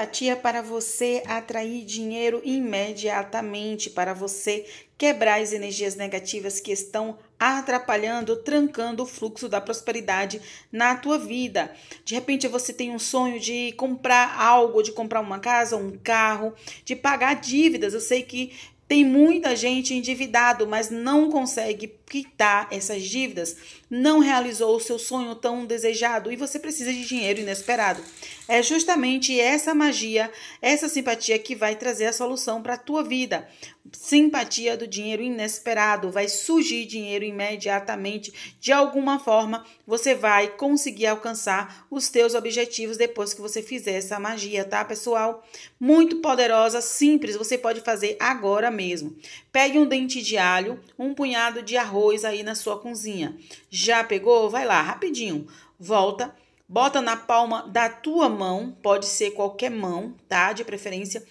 empatia para você atrair dinheiro imediatamente, para você quebrar as energias negativas que estão atrapalhando, trancando o fluxo da prosperidade na tua vida. De repente você tem um sonho de comprar algo, de comprar uma casa, um carro, de pagar dívidas. Eu sei que tem muita gente endividado, mas não consegue quitar essas dívidas, não realizou o seu sonho tão desejado e você precisa de dinheiro inesperado. É justamente essa magia, essa simpatia que vai trazer a solução para a tua vida. Simpatia do dinheiro inesperado, vai surgir dinheiro imediatamente, de alguma forma você vai conseguir alcançar os teus objetivos depois que você fizer essa magia, tá, pessoal? Muito poderosa, simples, você pode fazer agora mesmo. Pegue um dente de alho, um punhado de arroz arroz aí na sua cozinha. Já pegou? Vai lá, rapidinho. Volta, bota na palma da tua mão, pode ser qualquer mão, tá? De preferência,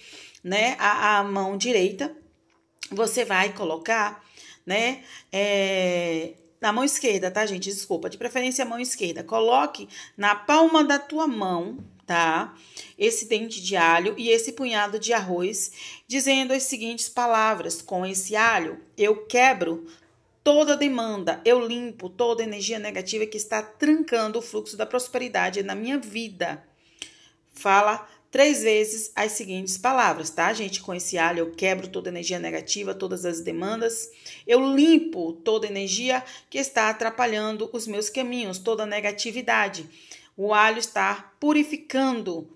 né? A, a mão direita. Você vai colocar, né? É, na mão esquerda, tá, gente? Desculpa, de preferência a mão esquerda. Coloque na palma da tua mão, tá? Esse dente de alho e esse punhado de arroz, dizendo as seguintes palavras: com esse alho eu quebro toda demanda, eu limpo toda energia negativa que está trancando o fluxo da prosperidade na minha vida. Fala três vezes as seguintes palavras, tá, gente? Com esse alho eu quebro toda energia negativa, todas as demandas. Eu limpo toda energia que está atrapalhando os meus caminhos, toda negatividade. O alho está purificando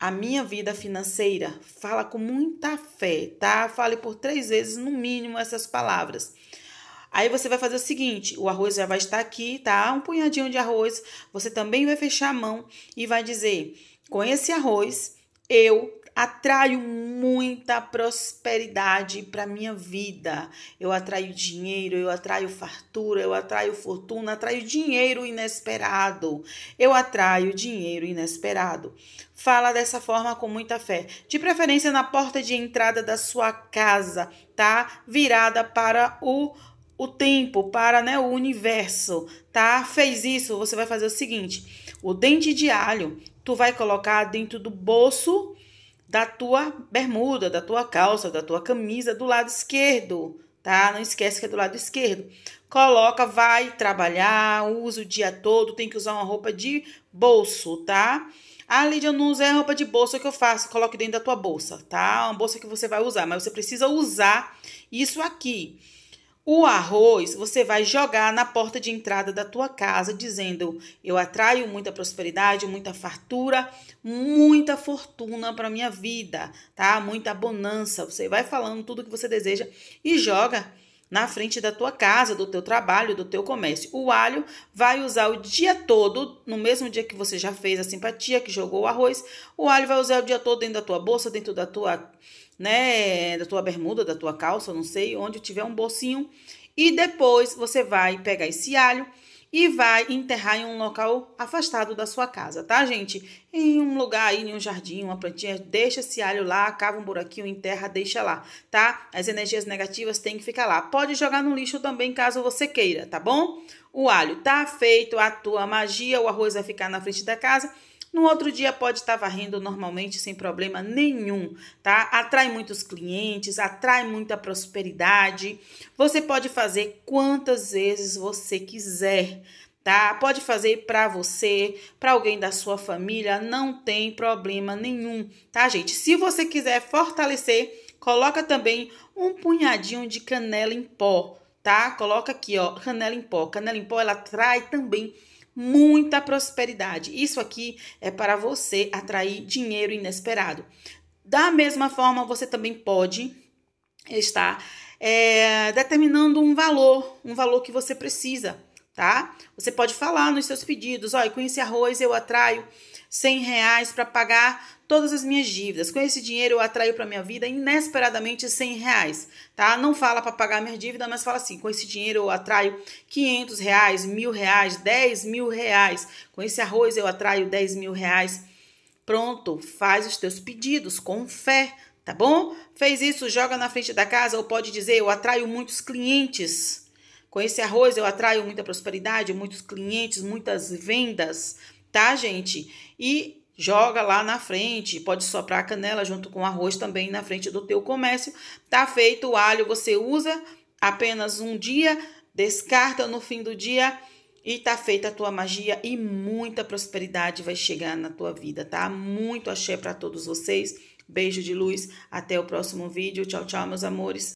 a minha vida financeira. Fala com muita fé, tá? Fale por três vezes no mínimo essas palavras. Aí você vai fazer o seguinte: o arroz já vai estar aqui, tá? Um punhadinho de arroz. Você também vai fechar a mão e vai dizer: com esse arroz, eu atraio muita prosperidade para minha vida. Eu atraio dinheiro, eu atraio fartura, eu atraio fortuna, atraio dinheiro inesperado. Eu atraio dinheiro inesperado. Fala dessa forma com muita fé. De preferência na porta de entrada da sua casa, tá? Virada para o o tempo, para né, o universo, tá? Fez isso, você vai fazer o seguinte: o dente de alho, tu vai colocar dentro do bolso da tua bermuda, da tua calça, da tua camisa, do lado esquerdo, tá? Não esquece que é do lado esquerdo. Coloca, vai trabalhar, usa o dia todo, tem que usar uma roupa de bolso, tá? Ah, Lídia, eu não usei a roupa de bolsa que eu faço. Coloque dentro da tua bolsa, tá? Uma bolsa que você vai usar, mas você precisa usar isso aqui. O arroz você vai jogar na porta de entrada da tua casa, dizendo: Eu atraio muita prosperidade, muita fartura, muita fortuna para minha vida, tá? Muita bonança. Você vai falando tudo que você deseja e joga na frente da tua casa, do teu trabalho, do teu comércio. O alho vai usar o dia todo, no mesmo dia que você já fez a simpatia, que jogou o arroz, o alho vai usar o dia todo dentro da tua bolsa, dentro da tua né, da tua bermuda, da tua calça, não sei, onde tiver um bolsinho. E depois você vai pegar esse alho e vai enterrar em um local afastado da sua casa, tá, gente? Em um lugar aí, em um jardim, uma plantinha, deixa esse alho lá, cava um buraquinho, enterra, deixa lá, tá? As energias negativas têm que ficar lá. Pode jogar no lixo também, caso você queira, tá bom? O alho tá feito, a tua magia, o arroz vai ficar na frente da casa no outro dia pode estar varrendo normalmente sem problema nenhum, tá? Atrai muitos clientes, atrai muita prosperidade. Você pode fazer quantas vezes você quiser. Tá? Pode fazer para você, para alguém da sua família, não tem problema nenhum, tá, gente? Se você quiser fortalecer, coloca também um punhadinho de canela em pó, tá? Coloca aqui, ó, canela em pó. Canela em pó ela atrai também muita prosperidade. Isso aqui é para você atrair dinheiro inesperado. Da mesma forma, você também pode estar é, determinando um valor, um valor que você precisa, tá? Você pode falar nos seus pedidos, olha, com esse arroz eu atraio 100 reais para pagar todas as minhas dívidas. Com esse dinheiro eu atraio para minha vida inesperadamente 100 reais, tá? Não fala para pagar minha dívida, mas fala assim, com esse dinheiro eu atraio 500 reais, mil reais, 10 mil reais. Com esse arroz eu atraio 10 mil reais. Pronto, faz os teus pedidos com fé, tá bom? Fez isso, joga na frente da casa ou pode dizer, eu atraio muitos clientes. Com esse arroz eu atraio muita prosperidade, muitos clientes, muitas vendas tá, gente? E joga lá na frente, pode soprar a canela junto com arroz também na frente do teu comércio. Tá feito o alho, você usa apenas um dia, descarta no fim do dia e tá feita a tua magia e muita prosperidade vai chegar na tua vida, tá? Muito axé para todos vocês. Beijo de luz, até o próximo vídeo. Tchau, tchau, meus amores.